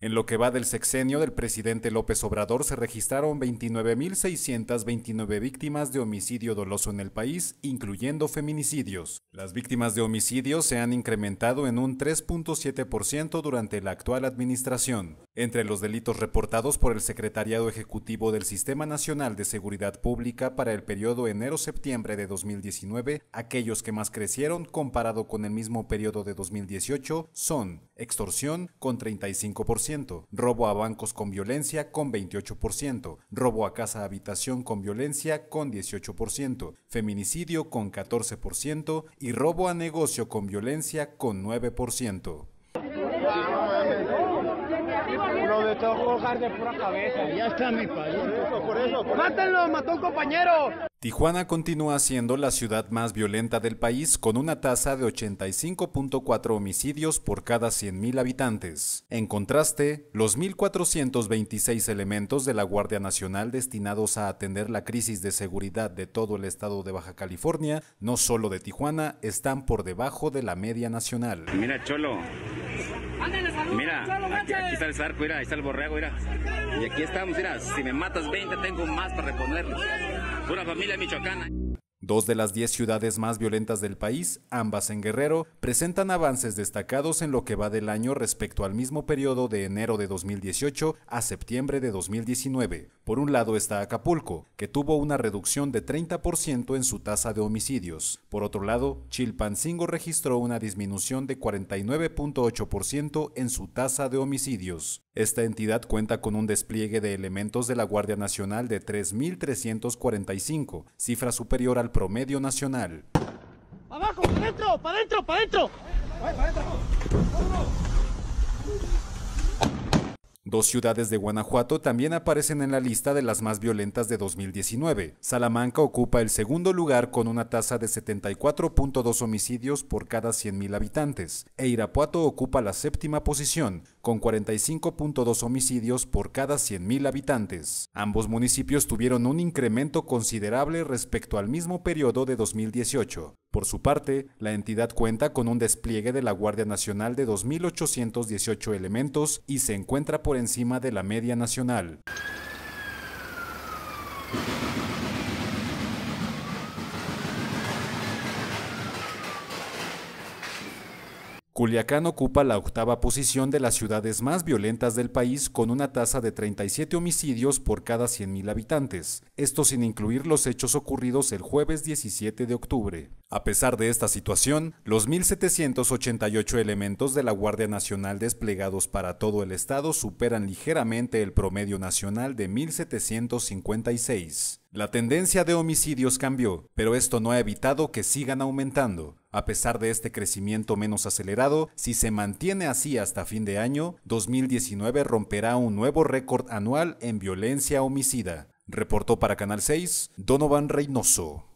En lo que va del sexenio del presidente López Obrador se registraron 29.629 víctimas de homicidio doloso en el país, incluyendo feminicidios. Las víctimas de homicidios se han incrementado en un 3.7% durante la actual administración. Entre los delitos reportados por el Secretariado Ejecutivo del Sistema Nacional de Seguridad Pública para el periodo enero-septiembre de 2019, aquellos que más crecieron comparado con el mismo periodo de 2018 son extorsión con 35%, robo a bancos con violencia con 28%, robo a casa-habitación con violencia con 18%, feminicidio con 14% y robo a negocio con violencia con 9%. ¡Mató compañero! Tijuana continúa siendo la ciudad más violenta del país con una tasa de 85.4 homicidios por cada 100.000 habitantes. En contraste, los 1.426 elementos de la Guardia Nacional destinados a atender la crisis de seguridad de todo el estado de Baja California, no solo de Tijuana, están por debajo de la media nacional. Mira, Cholo, Mira, aquí, está el zarco, mira, ahí está el borrego, mira. Y aquí estamos, mira, si me matas 20 tengo más para reponer Pura familia michoacana. Dos de las diez ciudades más violentas del país, ambas en Guerrero, presentan avances destacados en lo que va del año respecto al mismo periodo de enero de 2018 a septiembre de 2019. Por un lado está Acapulco, que tuvo una reducción de 30% en su tasa de homicidios. Por otro lado, Chilpancingo registró una disminución de 49.8% en su tasa de homicidios. Esta entidad cuenta con un despliegue de elementos de la Guardia Nacional de 3.345, cifra superior al promedio nacional. ¡Abajo! ¡Para adentro! ¡Para adentro! ¡Para adentro! ¡Para adentro! Dos ciudades de Guanajuato también aparecen en la lista de las más violentas de 2019. Salamanca ocupa el segundo lugar con una tasa de 74.2 homicidios por cada 100.000 habitantes e Irapuato ocupa la séptima posición con 45.2 homicidios por cada 100.000 habitantes. Ambos municipios tuvieron un incremento considerable respecto al mismo periodo de 2018, por su parte, la entidad cuenta con un despliegue de la Guardia Nacional de 2.818 elementos y se encuentra por encima de la media nacional. Culiacán ocupa la octava posición de las ciudades más violentas del país con una tasa de 37 homicidios por cada 100.000 habitantes, esto sin incluir los hechos ocurridos el jueves 17 de octubre. A pesar de esta situación, los 1.788 elementos de la Guardia Nacional desplegados para todo el estado superan ligeramente el promedio nacional de 1.756. La tendencia de homicidios cambió, pero esto no ha evitado que sigan aumentando. A pesar de este crecimiento menos acelerado, si se mantiene así hasta fin de año, 2019 romperá un nuevo récord anual en violencia homicida. Reportó para Canal 6 Donovan Reynoso.